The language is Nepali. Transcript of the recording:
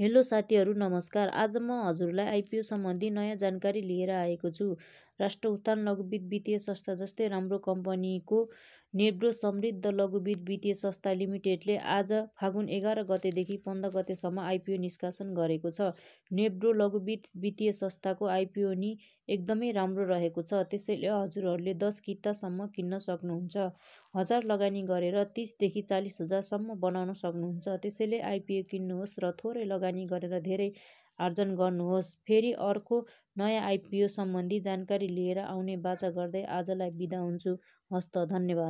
हेलो साथीहरू नमस्कार आज म हजुरलाई आइपिओ सम्बन्धी नयाँ जानकारी लिएर आएको छु राष्ट्र उत्थान लघुवित्त वित्तीय संस्था जस्तै राम्रो कम्पनीको नेब्रो समृद्ध लघुवित्त वित्तीय संस्था लिमिटेडले आज फागुन एघार गतेदेखि पन्ध्र गतेसम्म आइपिओ निष्कासन गरेको छ नेब्रो लघुवित्त वित्तीय संस्थाको आइपिओ नि एकदमै राम्रो रहेको छ त्यसैले हजुरहरूले दस कितासम्म किन्न सक्नुहुन्छ हजार लगानी गरेर तिसदेखि चालिस हजारसम्म बनाउन सक्नुहुन्छ त्यसैले आइपिओ किन्नुहोस् र थोरै लगानी गरेर धेरै आर्जन गर्नुहोस् फेरि अर्को नयाँ आइपिओ सम्बन्धी जानकारी लिएर आउने बाचा गर्दै आजलाई बिदा हुन्छु हस्त धन्यवाद